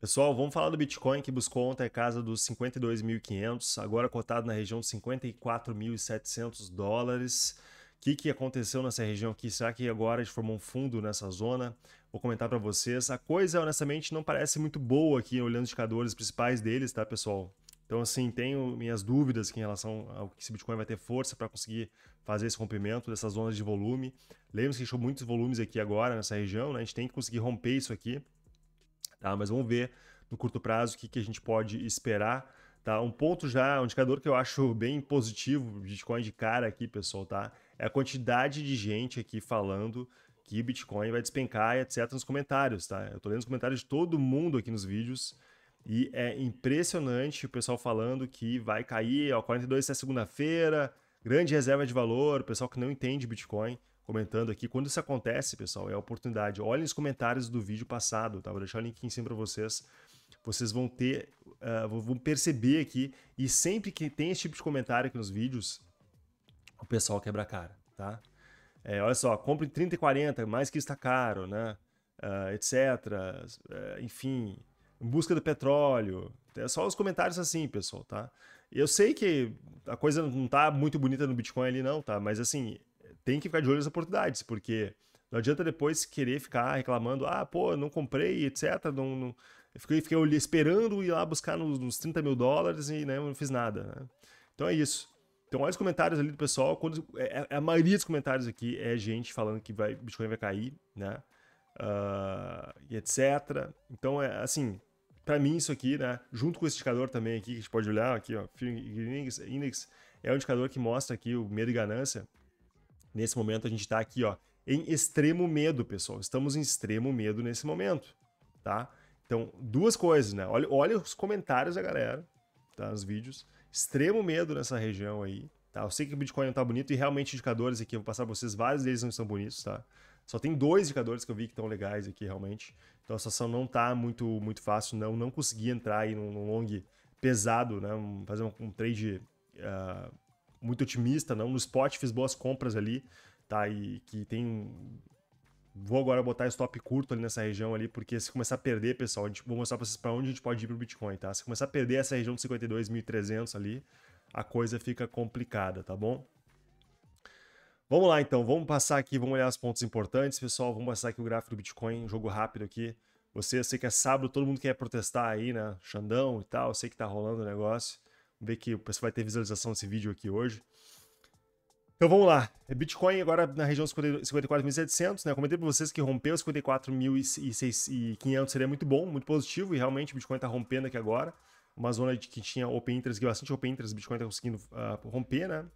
Pessoal, vamos falar do Bitcoin que buscou ontem a casa dos 52.500, agora cotado na região de 54.700 dólares. O que, que aconteceu nessa região aqui? Será que agora a gente formou um fundo nessa zona? Vou comentar para vocês. A coisa, honestamente, não parece muito boa aqui, olhando os indicadores principais deles, tá, pessoal? Então, assim, tenho minhas dúvidas em relação ao que esse Bitcoin vai ter força para conseguir fazer esse rompimento dessas zonas de volume. Lembre-se que deixou muitos volumes aqui agora nessa região, né? A gente tem que conseguir romper isso aqui. Tá? Mas vamos ver no curto prazo o que, que a gente pode esperar. Tá? Um ponto já, um indicador que eu acho bem positivo, Bitcoin de cara aqui, pessoal, tá? É a quantidade de gente aqui falando que Bitcoin vai despencar e etc nos comentários, tá? Eu tô lendo os comentários de todo mundo aqui nos vídeos e é impressionante o pessoal falando que vai cair, ó, 42 é segunda-feira, grande reserva de valor, o pessoal que não entende Bitcoin comentando aqui. Quando isso acontece, pessoal, é a oportunidade. Olhem os comentários do vídeo passado, tá? Vou deixar o link aqui em cima para vocês. Vocês vão ter, uh, vão perceber aqui. E sempre que tem esse tipo de comentário aqui nos vídeos, o pessoal quebra a cara, tá? É, olha só, compre 30 e 40, mais que está caro, né? Uh, eh, etc. Uh, eh, enfim, em busca do petróleo. É só os comentários assim, pessoal, tá? Eu sei que a coisa não tá muito bonita no Bitcoin ali, não, tá? Mas assim, tem que ficar de olho nas oportunidades, porque não adianta depois querer ficar reclamando, ah, pô, não comprei, etc. Não, não... fiquei, fiquei esperando ir lá buscar nos, nos 30 mil dólares e né, não fiz nada. Né? Então é isso. Então olha os comentários ali do pessoal. Quando, é, é, a maioria dos comentários aqui é gente falando que vai, Bitcoin vai cair, né? Uh, e etc. Então é assim, para mim isso aqui, né? Junto com esse indicador também aqui que a gente pode olhar aqui, ó, Index é um indicador que mostra aqui o medo e ganância. Nesse momento a gente está aqui, ó, em extremo medo, pessoal. Estamos em extremo medo nesse momento, tá? Então, duas coisas, né? Olha, olha os comentários da galera, tá? Nos vídeos. Extremo medo nessa região aí, tá? Eu sei que o Bitcoin não tá bonito e realmente indicadores aqui, eu vou passar pra vocês, vários deles não estão bonitos, tá? Só tem dois indicadores que eu vi que estão legais aqui, realmente. Então, a situação não tá muito, muito fácil, não. Não consegui entrar aí num, long pesado, né? fazer um, um trade... Uh, muito otimista, não. No spot fiz boas compras ali, tá? E que tem. Vou agora botar stop curto ali nessa região ali, porque se começar a perder, pessoal, a gente, vou mostrar pra vocês pra onde a gente pode ir pro Bitcoin, tá? Se começar a perder essa região de 52.300 ali, a coisa fica complicada, tá bom? Vamos lá então, vamos passar aqui, vamos olhar os pontos importantes, pessoal. Vamos passar aqui o gráfico do Bitcoin, um jogo rápido aqui. Você, eu sei que é sábado, todo mundo quer protestar aí, né? Xandão e tal, eu sei que tá rolando o negócio ver que o pessoal vai ter visualização desse vídeo aqui hoje. Então vamos lá. É Bitcoin agora na região dos 54.700, né? Eu comentei para vocês que romper os 54.500 seria muito bom, muito positivo, e realmente o Bitcoin está rompendo aqui agora. Uma zona de que tinha open interest, que bastante open interest, o Bitcoin está conseguindo uh, romper, né?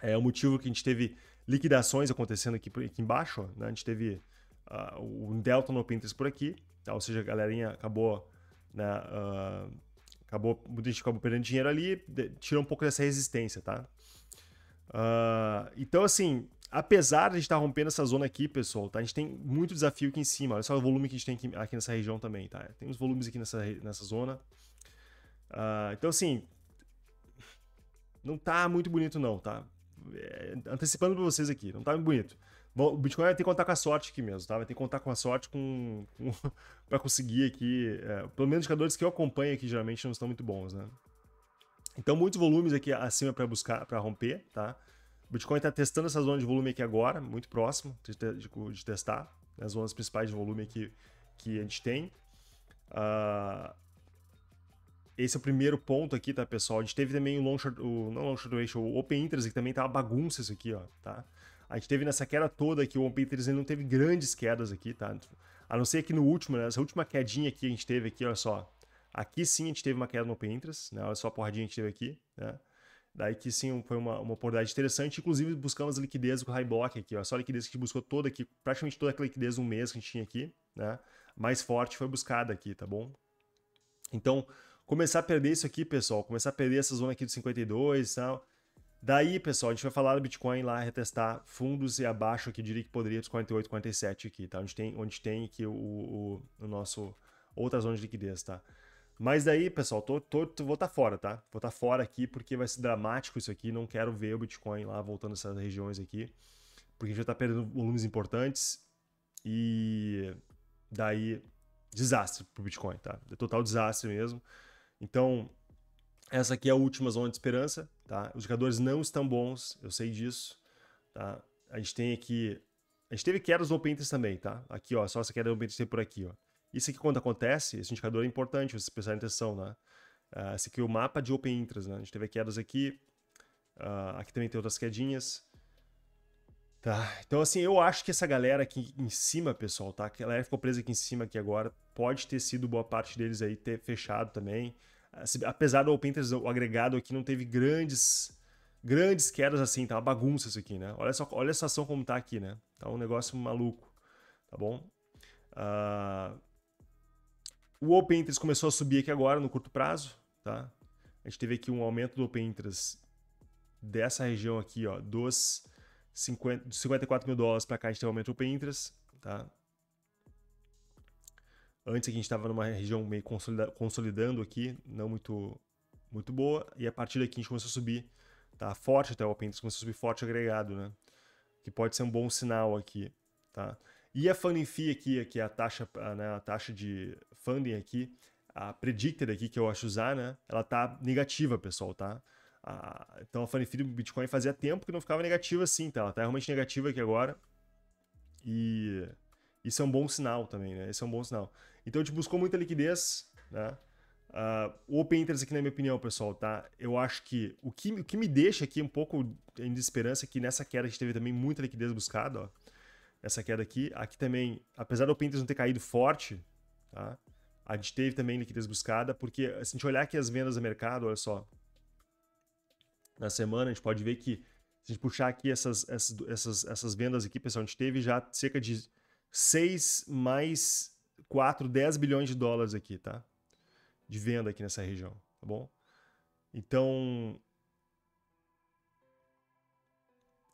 É o motivo que a gente teve liquidações acontecendo aqui, aqui embaixo, né? A gente teve uh, o delta no open interest por aqui, tá? ou seja, a galerinha acabou né, uh, Acabou, o Budist acabou perdendo dinheiro ali, tirou um pouco dessa resistência, tá? Uh, então, assim, apesar de a gente estar tá rompendo essa zona aqui, pessoal, tá? A gente tem muito desafio aqui em cima. Olha só o volume que a gente tem aqui, aqui nessa região também, tá? Tem uns volumes aqui nessa, nessa zona. Uh, então, assim, não tá muito bonito não, tá? É, antecipando para vocês aqui, não tá muito bonito. Bom, o Bitcoin vai ter que contar com a sorte aqui mesmo, tá? Vai ter que contar com a sorte com, com para conseguir aqui. É, pelo menos os indicadores que eu acompanho aqui geralmente não estão muito bons, né? Então, muitos volumes aqui acima para buscar, para romper, tá? O Bitcoin está testando essa zona de volume aqui agora, muito próximo de, de, de testar né? as zonas principais de volume aqui que a gente tem. Uh, esse é o primeiro ponto aqui, tá, pessoal? A gente teve também o long short, o, não long short ratio, o open interest, que também tá uma bagunça isso aqui, ó, tá? A gente teve nessa queda toda aqui, o One Piece não teve grandes quedas aqui, tá? A não ser que no último, né? Essa última quedinha que a gente teve aqui, olha só. Aqui sim a gente teve uma queda no Open Interest, né? Olha só a porradinha que a gente teve aqui, né? Daí que sim foi uma, uma oportunidade interessante. Inclusive, buscamos a liquidez o high block aqui. Olha só a liquidez que a gente buscou toda aqui, praticamente toda aquela liquidez um mês que a gente tinha aqui, né? Mais forte foi buscada aqui, tá bom? Então, começar a perder isso aqui, pessoal. Começar a perder essa zona aqui do 52 e tal. Daí, pessoal, a gente vai falar do Bitcoin lá, retestar fundos e abaixo aqui, diria que poderia dos 48, 47 aqui, tá? Onde tem, onde tem aqui o, o, o nosso outra zona de liquidez, tá? Mas daí, pessoal, tô, tô, tô vou estar tá fora, tá? Vou estar tá fora aqui porque vai ser dramático isso aqui, não quero ver o Bitcoin lá voltando essas regiões aqui, porque já tá perdendo volumes importantes e daí desastre pro Bitcoin, tá? É total desastre mesmo. Então, essa aqui é a última zona de esperança, tá? Os jogadores não estão bons, eu sei disso, tá? A gente tem aqui... A gente teve quedas no Open intras também, tá? Aqui, ó, só essa queda do Open tem por aqui, ó. Isso aqui, quando acontece, esse indicador é importante, vocês prestarem atenção, né? Uh, esse aqui é o mapa de Open Interest, né? A gente teve quedas aqui, uh, aqui também tem outras quedinhas. Tá, então assim, eu acho que essa galera aqui em cima, pessoal, tá? Que a galera ficou presa aqui em cima aqui agora, pode ter sido boa parte deles aí ter fechado também apesar do OpenTest, o agregado aqui não teve grandes grandes quedas assim, tá uma bagunça isso aqui, né? Olha só, olha essa ação como tá aqui, né? Tá um negócio maluco, tá bom? Uh... O Open Interest começou a subir aqui agora no curto prazo, tá? A gente teve aqui um aumento do Open Interest dessa região aqui, ó, dos 50, 54 mil dólares para cá a gente tem um aumento do Open Interest, tá? Antes a gente estava numa região meio consolida consolidando aqui, não muito, muito boa, e a partir daqui a gente começou a subir, tá? Forte até o Open Index começou a subir forte agregado, né? Que pode ser um bom sinal aqui, tá? E a funding fee aqui, que é a taxa, né, a taxa de funding aqui, a predicted aqui que eu acho usar, né? Ela tá negativa, pessoal, tá? então a funding fee do Bitcoin fazia tempo que não ficava negativa assim, tá? Ela tá realmente negativa aqui agora. E isso é um bom sinal também, né? Isso é um bom sinal. Então a gente buscou muita liquidez, né? Ah, o Open Interest aqui na minha opinião, pessoal, tá? Eu acho que o que, o que me deixa aqui um pouco em desesperança é que nessa queda a gente teve também muita liquidez buscada, ó. Essa queda aqui, aqui também, apesar do Open Interest não ter caído forte, tá? A gente teve também liquidez buscada, porque se a gente olhar aqui as vendas do mercado, olha só, na semana a gente pode ver que se a gente puxar aqui essas, essas, essas, essas vendas aqui, pessoal, a gente teve já cerca de 6 mais 4, 10 bilhões de dólares aqui, tá? De venda aqui nessa região, tá bom? Então.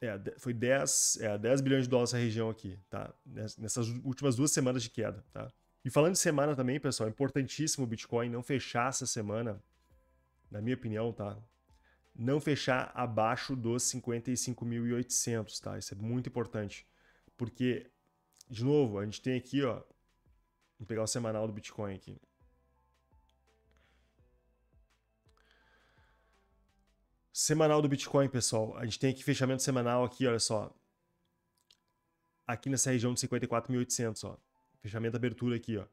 É, foi 10, é, 10 bilhões de dólares essa região aqui, tá? Nessas últimas duas semanas de queda, tá? E falando de semana também, pessoal, é importantíssimo o Bitcoin não fechar essa semana, na minha opinião, tá? Não fechar abaixo dos 55.800, tá? Isso é muito importante. Porque, de novo, a gente tem aqui, ó, Vou pegar o semanal do Bitcoin aqui. Semanal do Bitcoin, pessoal. A gente tem aqui fechamento semanal aqui, olha só. Aqui nessa região de 54.800, ó. Fechamento abertura aqui, ó.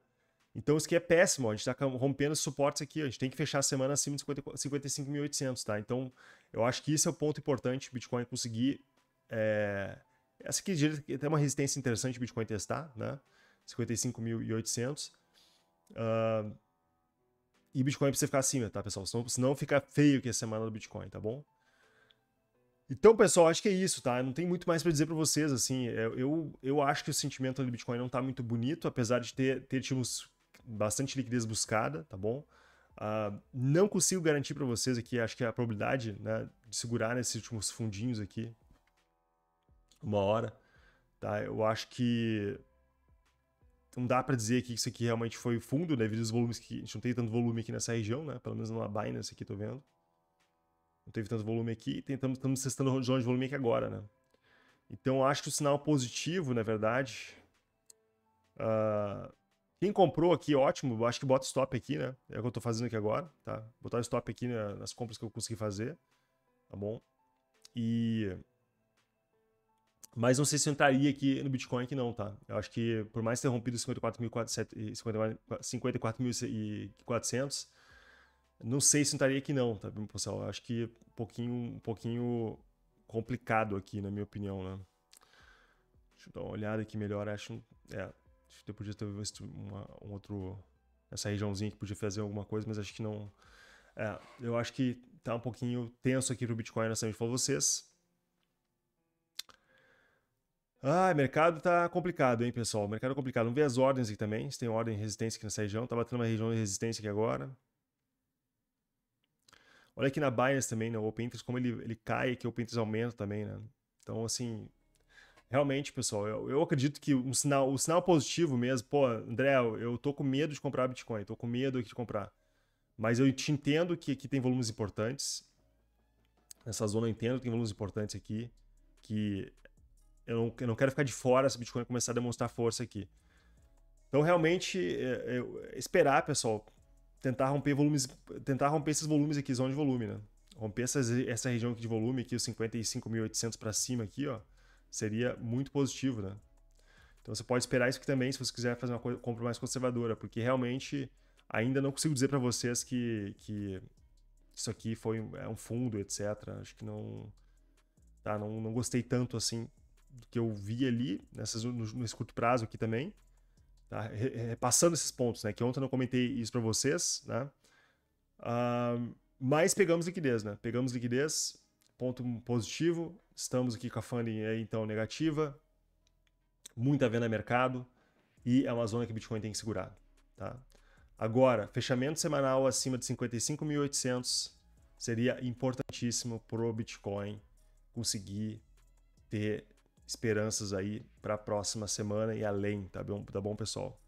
Então isso aqui é péssimo, ó. A gente tá rompendo os suportes aqui, ó. A gente tem que fechar a semana acima de 55.800, tá? Então eu acho que isso é o ponto importante. Bitcoin conseguir... É... Essa aqui tem tem uma resistência interessante o Bitcoin testar, né? 55.800. Uh, ah, e Bitcoin é precisa ficar acima, tá, pessoal? Senão, senão fica feio que a semana do Bitcoin, tá bom? Então, pessoal, acho que é isso, tá? Não tem muito mais para dizer para vocês, assim. É, eu, eu acho que o sentimento do Bitcoin não tá muito bonito, apesar de ter, ter tido bastante liquidez buscada, tá bom? Uh, não consigo garantir para vocês aqui, acho que a probabilidade né, de segurar nesses últimos fundinhos aqui, uma hora, tá? Eu acho que não dá para dizer que isso aqui realmente foi fundo, né? Devido aos volumes que a gente não tem tanto volume aqui nessa região, né? Pelo menos na Binance aqui, tô vendo. Não teve tanto volume aqui. Tentamos, estamos testando onde de volume aqui agora, né? Então, acho que o sinal positivo, na verdade... Uh, quem comprou aqui, ótimo. Acho que bota stop aqui, né? É o que eu tô fazendo aqui agora, tá? Botar stop aqui nas compras que eu consegui fazer. Tá bom? E... Mas não sei se entraria aqui no Bitcoin que não, tá? Eu acho que por mais ter rompido 54.400, não sei se entraria aqui não, tá, pessoal? Eu acho que um pouquinho, um pouquinho complicado aqui, na minha opinião, né? Deixa eu dar uma olhada aqui melhor, acho... É, acho que eu podia ter visto uma, um outro... Essa regiãozinha que podia fazer alguma coisa, mas acho que não... É, eu acho que tá um pouquinho tenso aqui pro Bitcoin, na semana de vocês. Ah, mercado tá complicado, hein, pessoal? Mercado complicado. Vamos ver as ordens aqui também. Se tem ordem de resistência aqui nessa região. Tá batendo uma região de resistência aqui agora. Olha aqui na Binance também, né? O Open Interest, como ele, ele cai aqui, o Open Interest aumenta também, né? Então, assim, realmente, pessoal, eu, eu acredito que um sinal, o sinal positivo mesmo, pô, André, eu tô com medo de comprar Bitcoin, tô com medo aqui de comprar. Mas eu te entendo que aqui tem volumes importantes. Nessa zona eu entendo que tem volumes importantes aqui. Que eu não, eu não quero ficar de fora se o Bitcoin começar a demonstrar força aqui. Então, realmente, é, é, esperar, pessoal, tentar romper volumes, tentar romper esses volumes aqui, zona de volume, né? Romper essas, essa região aqui de volume, aqui, os 55.800 para cima aqui, ó, seria muito positivo, né? Então, você pode esperar isso aqui também, se você quiser fazer uma compra mais conservadora, porque realmente ainda não consigo dizer para vocês que, que isso aqui foi é um fundo, etc. Acho que não, tá, não, não gostei tanto assim que eu vi ali, nessas, nesse curto prazo aqui também, tá? repassando esses pontos, né? Que ontem eu não comentei isso para vocês, né? Uh, mas pegamos liquidez, né? Pegamos liquidez, ponto positivo. Estamos aqui com a funding aí, então negativa, muita venda no mercado e é uma zona que o Bitcoin tem que segurar, tá? Agora, fechamento semanal acima de 55.800 seria importantíssimo para o Bitcoin conseguir ter esperanças aí para a próxima semana e além, tá bom, tá bom, pessoal?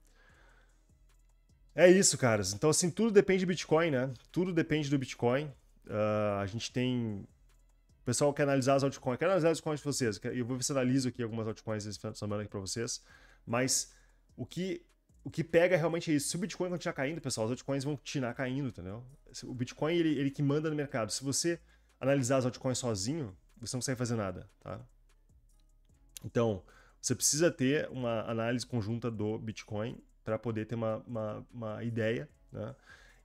É isso, caras. Então, assim, tudo depende de Bitcoin, né? Tudo depende do Bitcoin. Uh, a gente tem. O pessoal quer analisar as altcoins. Quer analisar as altcoins de vocês. Eu vou ver se analiso aqui algumas altcoins esse final de semana aqui para vocês. Mas o que, o que pega realmente é isso. Se o Bitcoin continuar caindo, pessoal, as altcoins vão continuar caindo, entendeu? O Bitcoin, ele, ele que manda no mercado. Se você analisar as altcoins sozinho, você não consegue fazer nada, tá? Então, você precisa ter uma análise conjunta do Bitcoin para poder ter uma, uma, uma ideia, né?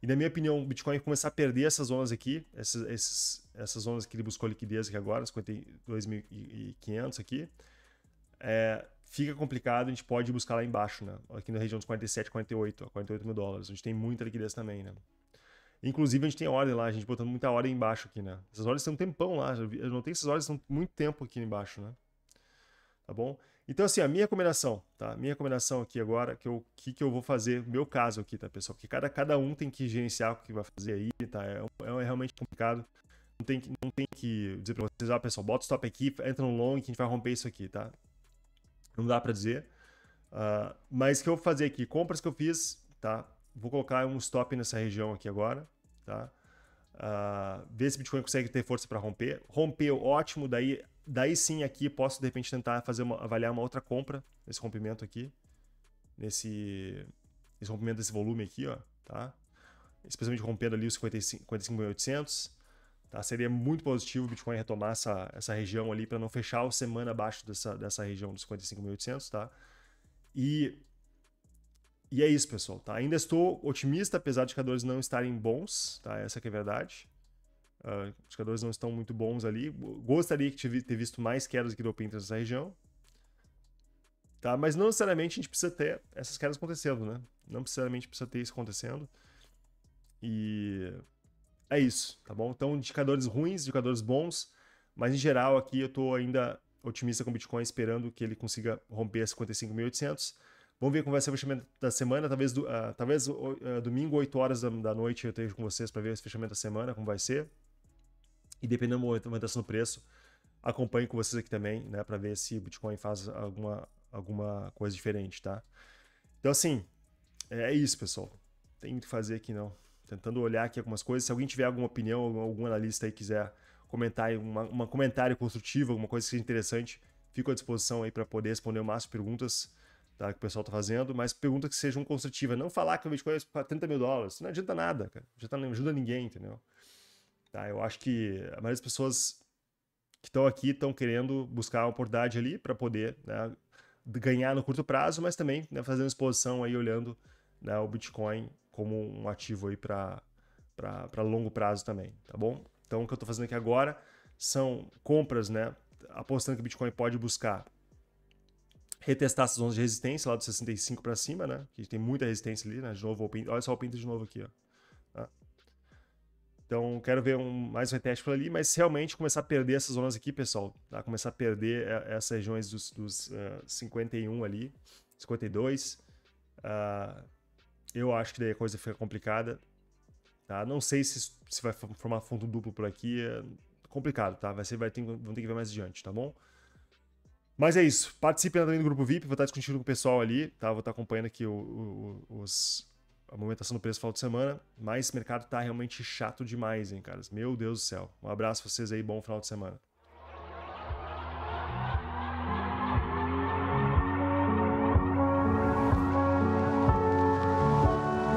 E na minha opinião, o Bitcoin começar a perder essas zonas aqui, essas, essas, essas zonas que ele buscou liquidez aqui agora, 52.500 aqui, é, fica complicado, a gente pode buscar lá embaixo, né? Aqui na região dos 47, 48, 48 mil dólares, A gente tem muita liquidez também, né? Inclusive, a gente tem ordem lá, a gente botando muita ordem embaixo aqui, né? Essas ordens têm um tempão lá, eu notei que essas ordens estão muito tempo aqui embaixo, né? tá bom? Então, assim, a minha recomendação, tá? Minha recomendação aqui agora, que o que, que eu vou fazer, meu caso aqui, tá, pessoal? Porque cada, cada um tem que gerenciar o que vai fazer aí, tá? É, é, é realmente complicado. Não tem, que, não tem que dizer pra vocês, ah, pessoal, bota o stop aqui, entra no long que a gente vai romper isso aqui, tá? Não dá pra dizer. Uh, mas o que eu vou fazer aqui? Compras que eu fiz, tá? Vou colocar um stop nessa região aqui agora, tá? Uh, ver se o Bitcoin consegue ter força para romper. Rompeu, ótimo. Daí daí sim aqui posso de repente tentar fazer uma, avaliar uma outra compra nesse rompimento aqui, nesse, rompimento desse volume aqui, ó, tá? Especialmente rompendo ali os 55.800, tá? Seria muito positivo o Bitcoin retomar essa, essa região ali para não fechar a semana abaixo dessa, dessa região dos 55.800, tá? E e é isso, pessoal, tá? Ainda estou otimista, apesar de indicadores não estarem bons, tá? Essa é a verdade. Uh, os indicadores não estão muito bons ali. Gostaria de ter visto mais quedas aqui do Pinterest nessa região. Tá? Mas não necessariamente a gente precisa ter essas quedas acontecendo, né? Não necessariamente precisa ter isso acontecendo. E é isso, tá bom? Então, indicadores ruins, indicadores bons. Mas em geral, aqui eu estou ainda otimista com o Bitcoin, esperando que ele consiga romper 55.800. Vamos ver como vai ser o fechamento da semana. Talvez, uh, talvez uh, domingo, 8 horas da, da noite, eu esteja com vocês para ver o fechamento da semana, como vai ser. E dependendo da movimentação do preço, acompanhe com vocês aqui também, né, para ver se o Bitcoin faz alguma, alguma coisa diferente, tá? Então, assim, é, é isso, pessoal. Tem muito que fazer aqui, não. Tentando olhar aqui algumas coisas. Se alguém tiver alguma opinião, algum analista aí quiser comentar, uma, uma comentário construtivo, alguma coisa que seja interessante, fico à disposição aí para poder responder o máximo de perguntas tá, que o pessoal tá fazendo, mas perguntas que sejam construtivas. Não falar que o Bitcoin é 30 mil dólares. Não adianta nada, cara. Já não ajuda ninguém, entendeu? Tá? Eu acho que a maioria das pessoas que estão aqui estão querendo buscar uma oportunidade ali para poder né, ganhar no curto prazo, mas também né, fazendo exposição aí olhando né, o Bitcoin como um ativo aí para para longo prazo também, tá bom? Então o que eu estou fazendo aqui agora são compras, né? Apostando que o Bitcoin pode buscar retestar essas zonas de resistência lá do 65 para cima, né? Que tem muita resistência ali, né? De novo, olha só o Pinto de novo aqui, ó. Então, quero ver um, mais um reteste por ali, mas realmente começar a perder essas zonas aqui, pessoal, tá? Começar a perder é, essas regiões dos, dos uh, eh, 51 ali, 52. Uh, ah, eu acho que daí a coisa fica complicada, tá? Não sei se, se vai formar fundo duplo por aqui, é complicado, tá? Vai ser, vai ter, vamos ter que ver mais adiante, tá bom? Mas é isso. Participe também do grupo VIP, vou estar discutindo com o pessoal ali, tá? Vou estar acompanhando aqui o, o, os, aumentação do preço no final de semana, mas esse mercado tá realmente chato demais, hein, caras? Meu Deus do céu. Um abraço a vocês aí, bom final de semana.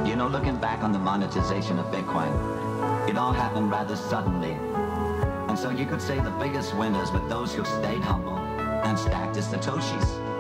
You know, looking back on the monetization of Bitcoin, it all happened rather suddenly. And so you could say the biggest winners were those who stayed humble and stacked as Satoshis.